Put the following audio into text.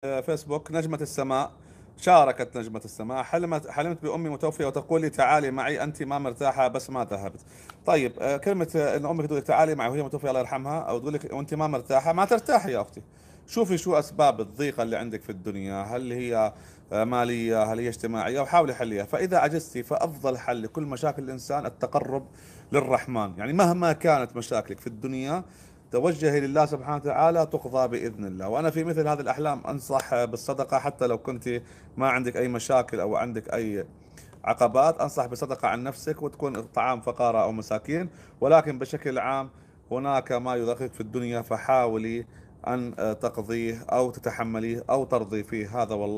فيسبوك نجمة السماء شاركت نجمة السماء حلمت حلمت بأمي متوفية وتقول لي تعالي معي أنت ما مرتاحة بس ما ذهبت طيب آه، كلمة آه، أن أمك تقول تعالي معي وهي متوفية الله يرحمها أو تقول لك وأنت ما مرتاحة ما ترتاحي يا أختي شوفي شو أسباب الضيقة اللي عندك في الدنيا هل هي آه، مالية هل هي اجتماعية وحاولي حليها فإذا عجزتي فأفضل حل لكل مشاكل الإنسان التقرب للرحمن يعني مهما كانت مشاكلك في الدنيا توجهي لله سبحانه وتعالى تقضى باذن الله، وانا في مثل هذه الاحلام انصح بالصدقه حتى لو كنت ما عندك اي مشاكل او عندك اي عقبات، انصح بصدقه عن نفسك وتكون طعام فقراء او مساكين، ولكن بشكل عام هناك ما يضغط في الدنيا فحاولي ان تقضيه او تتحمليه او ترضي فيه، هذا والله